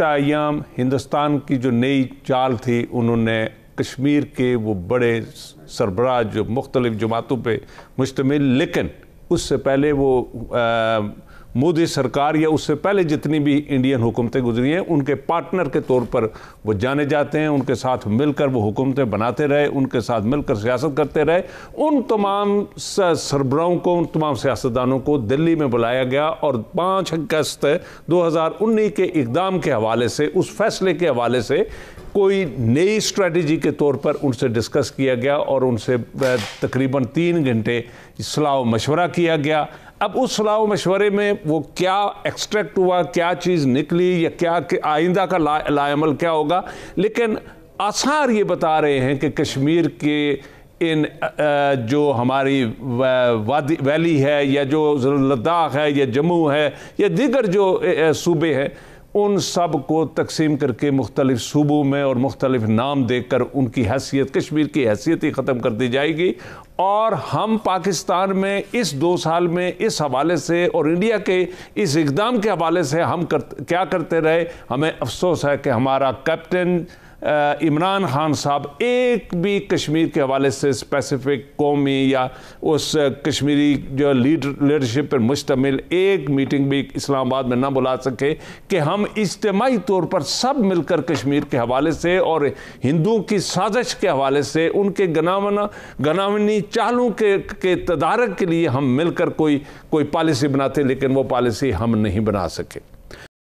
गुजशत हिंदुस्तान की जो नई चाल थी उन्होंने कश्मीर के वो बड़े सरबराह जो मुख्तलिफ जमातों पर मुश्तमिल लेकिन उससे पहले वो आ, मोदी सरकार या उससे पहले जितनी भी इंडियन हुकूमतें गुजरी हैं उनके पार्टनर के तौर पर वो जाने जाते हैं उनके साथ मिलकर वो हुकूमतें बनाते रहे उनके साथ मिलकर सियासत करते रहे उन तमाम सरबराहों को उन तमाम सियासतदानों को दिल्ली में बुलाया गया और पाँच अगस्त दो हज़ार उन्नीस के इकदाम के हवाले से उस फैसले के हवाले से कोई नई स्ट्रेटजी के तौर पर उनसे डिस्कस किया गया और उनसे तकरीबन तीन घंटे सलाह मशवरा किया गया अब उस सलाह मशवरे में वो क्या एक्सट्रैक्ट हुआ क्या चीज़ निकली या क्या आइंदा का ला, क्या होगा लेकिन आसार ये बता रहे हैं कि कश्मीर के इन जो हमारी वादी वैली है या जो लद्दाख है या जम्मू है या दीगर जो सूबे हैं उन सब को तकसीम करके मुख्तलिफ सूबों में और मुख्तलिफ नाम देकर उनकी हैसियत कश्मीर की हैसियत ही ख़त्म कर दी जाएगी और हम पाकिस्तान में इस दो साल में इस हवाले से और इंडिया के इस इकदाम के हवाले से हम कर, क्या करते रहे हमें अफसोस है कि हमारा कैप्टन इमरान खान साहब एक भी कश्मीर के हवाले से स्पेसिफिक कौमी या उस कश्मीरी जो लीडर लीडरशिप पर मुश्तमिल एक मीटिंग भी इस्लामाबाद में ना बुला सके कि हम इज्तमाही तौर पर सब मिलकर कश्मीर के हवाले से और हिंदुओं की साजिश के हवाले से उनके गनावना गनावनी चालों के, के तदारक के लिए हम मिलकर कोई कोई पॉलिसी बनाते लेकिन वो पॉलिसी हम नहीं बना सके